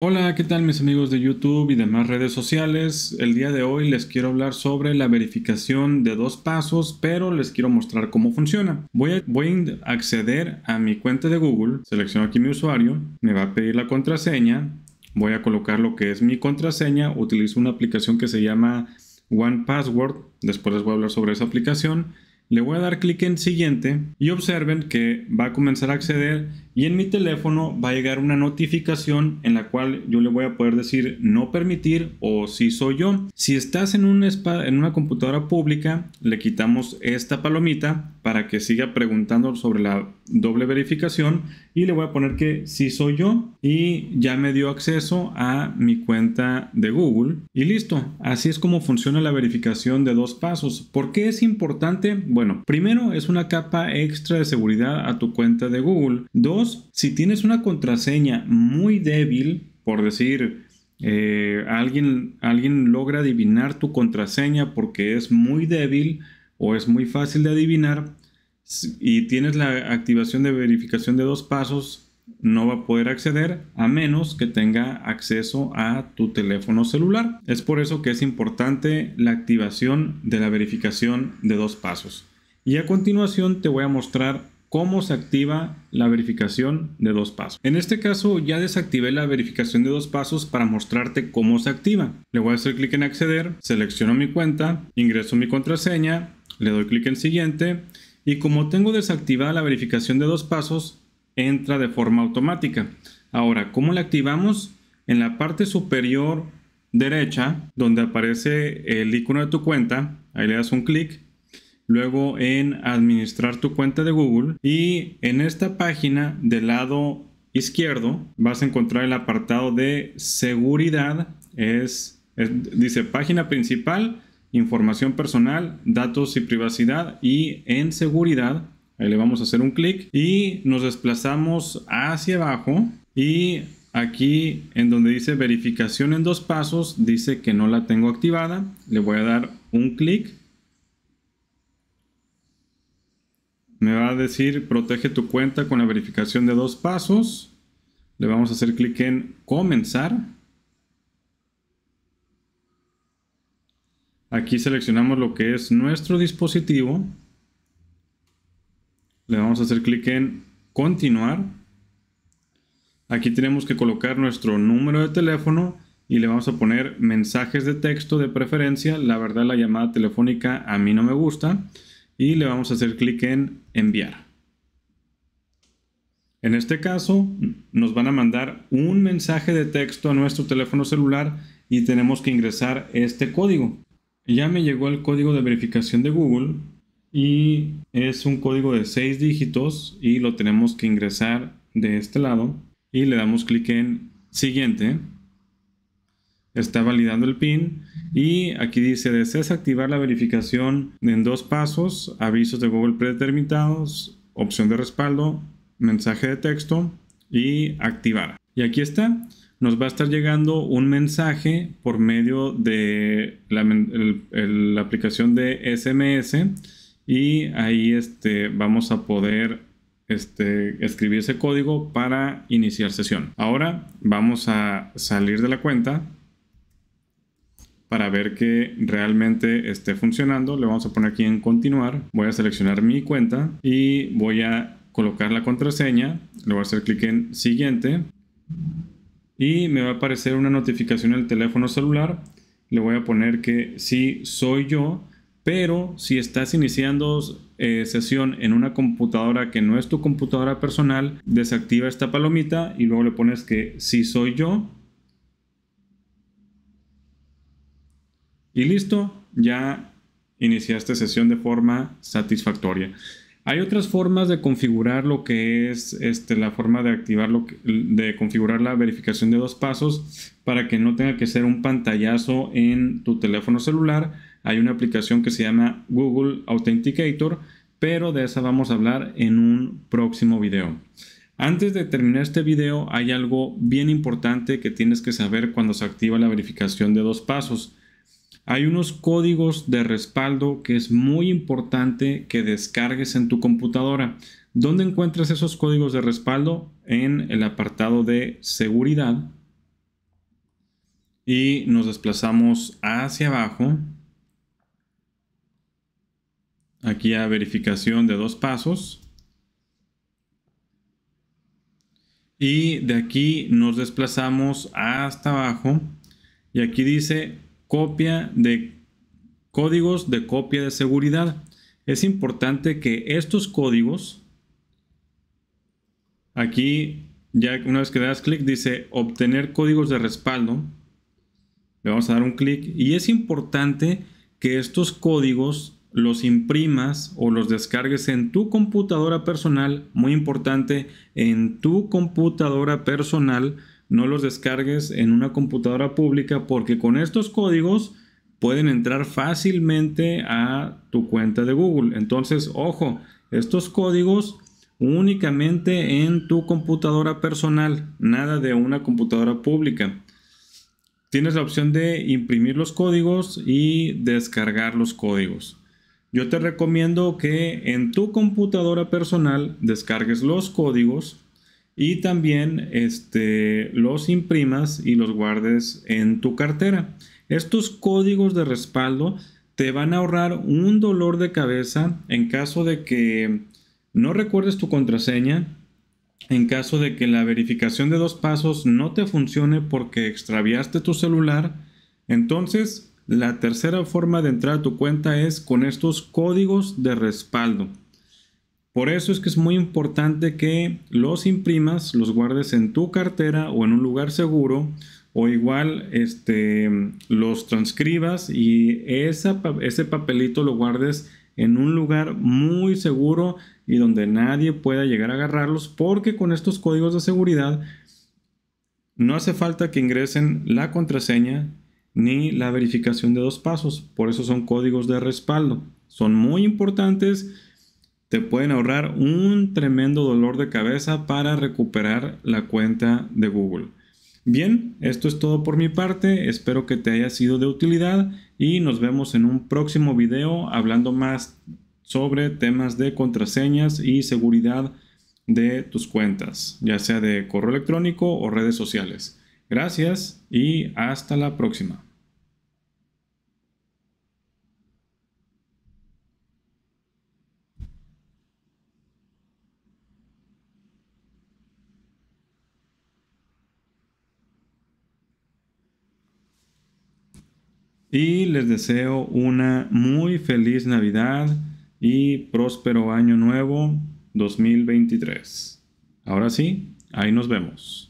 Hola, ¿qué tal mis amigos de YouTube y demás redes sociales? El día de hoy les quiero hablar sobre la verificación de dos pasos, pero les quiero mostrar cómo funciona. Voy a, voy a acceder a mi cuenta de Google, selecciono aquí mi usuario, me va a pedir la contraseña, voy a colocar lo que es mi contraseña, utilizo una aplicación que se llama One Password, después les voy a hablar sobre esa aplicación. Le voy a dar clic en siguiente y observen que va a comenzar a acceder y en mi teléfono va a llegar una notificación en la cual yo le voy a poder decir no permitir o si soy yo. Si estás en, una computadora pública, le quitamos esta palomita para que siga preguntando sobre la doble verificación y le voy a poner que si soy yo y ya me dio acceso a mi cuenta de Google y listo. Así es como funciona la verificación de dos pasos. ¿Por qué es importante? Bueno, primero es una capa extra de seguridad a tu cuenta de Google. Dos, si tienes una contraseña muy débil, por decir, eh, alguien, alguien logra adivinar tu contraseña porque es muy débil o es muy fácil de adivinar y tienes la activación de verificación de dos pasos, no va a poder acceder a menos que tenga acceso a tu teléfono celular. Es por eso que es importante la activación de la verificación de dos pasos. Y a continuación te voy a mostrar cómo se activa la verificación de dos pasos. En este caso ya desactivé la verificación de dos pasos para mostrarte cómo se activa. Le voy a hacer clic en acceder, selecciono mi cuenta, ingreso mi contraseña, le doy clic en siguiente y como tengo desactivada la verificación de dos pasos, entra de forma automática. Ahora, ¿cómo la activamos? En la parte superior derecha, donde aparece el icono de tu cuenta, ahí le das un clic luego en administrar tu cuenta de Google y en esta página del lado izquierdo vas a encontrar el apartado de seguridad es, dice página principal información personal datos y privacidad y en seguridad ahí le vamos a hacer un clic y nos desplazamos hacia abajo y aquí en donde dice verificación en dos pasos dice que no la tengo activada le voy a dar un clic Me va a decir protege tu cuenta con la verificación de dos pasos. Le vamos a hacer clic en comenzar. Aquí seleccionamos lo que es nuestro dispositivo. Le vamos a hacer clic en continuar. Aquí tenemos que colocar nuestro número de teléfono y le vamos a poner mensajes de texto de preferencia. La verdad la llamada telefónica a mí no me gusta y le vamos a hacer clic en enviar. En este caso, nos van a mandar un mensaje de texto a nuestro teléfono celular y tenemos que ingresar este código. Ya me llegó el código de verificación de Google y es un código de 6 dígitos y lo tenemos que ingresar de este lado y le damos clic en siguiente está validando el PIN y aquí dice deseas activar la verificación en dos pasos, avisos de Google predeterminados, opción de respaldo, mensaje de texto y activar. Y aquí está, nos va a estar llegando un mensaje por medio de la, aplicación de SMS y ahí este, vamos a poder este, escribir ese código para iniciar sesión. Ahora vamos a salir de la cuenta para ver que realmente esté funcionando. Le vamos a poner aquí en continuar. Voy a seleccionar mi cuenta y voy a colocar la contraseña. Le voy a hacer clic en siguiente. Y me va a aparecer una notificación en el teléfono celular. Le voy a poner que sí soy yo. Pero si estás iniciando eh, sesión en una computadora que no es tu computadora personal, desactiva esta palomita y luego le pones que sí soy yo y listo, ya iniciaste sesión de forma satisfactoria. Hay otras formas de configurar lo que es este, la forma de activar lo de configurar la verificación de dos pasos para que no tenga que ser un pantallazo en tu teléfono celular. Hay una aplicación que se llama Google Authenticator, pero de esa vamos a hablar en un próximo video. Antes de terminar este video hay algo bien importante que tienes que saber cuando se activa la verificación de dos pasos. Hay unos códigos de respaldo que es muy importante que descargues en tu computadora. ¿Dónde encuentras esos códigos de respaldo? En el apartado de seguridad. Y nos desplazamos hacia abajo. Aquí a verificación de dos pasos. Y de aquí nos desplazamos hasta abajo. Y aquí dice copia de códigos de copia de seguridad. Es importante que estos códigos, aquí ya una vez que das clic dice obtener códigos de respaldo, le vamos a dar un clic y es importante que estos códigos los imprimas o los descargues en tu computadora personal, muy importante, en tu computadora personal no los descargues en una computadora pública porque con estos códigos pueden entrar fácilmente a tu cuenta de Google. Entonces, ojo, estos códigos únicamente en tu computadora personal, nada de una computadora pública. Tienes la opción de imprimir los códigos y descargar los códigos. Yo te recomiendo que en tu computadora personal descargues los códigos y también este, los imprimas y los guardes en tu cartera. Estos códigos de respaldo te van a ahorrar un dolor de cabeza en caso de que no recuerdes tu contraseña, en caso de que la verificación de dos pasos no te funcione porque extraviaste tu celular. Entonces, la tercera forma de entrar a tu cuenta es con estos códigos de respaldo. Por eso es que es muy importante que los imprimas, los guardes en tu cartera o en un lugar seguro o igual este, los transcribas y ese papelito lo guardes en un lugar muy seguro y donde nadie pueda llegar a agarrarlos porque con estos códigos de seguridad no hace falta que ingresen la contraseña ni la verificación de dos pasos. Por eso son códigos de respaldo. Son muy importantes te pueden ahorrar un tremendo dolor de cabeza para recuperar la cuenta de Google. Bien, esto es todo por mi parte, espero que te haya sido de utilidad y nos vemos en un próximo video hablando más sobre temas de contraseñas y seguridad de tus cuentas, ya sea de correo electrónico o redes sociales. Gracias y hasta la próxima. y les deseo una muy feliz Navidad y próspero año nuevo 2023. Ahora sí, ahí nos vemos.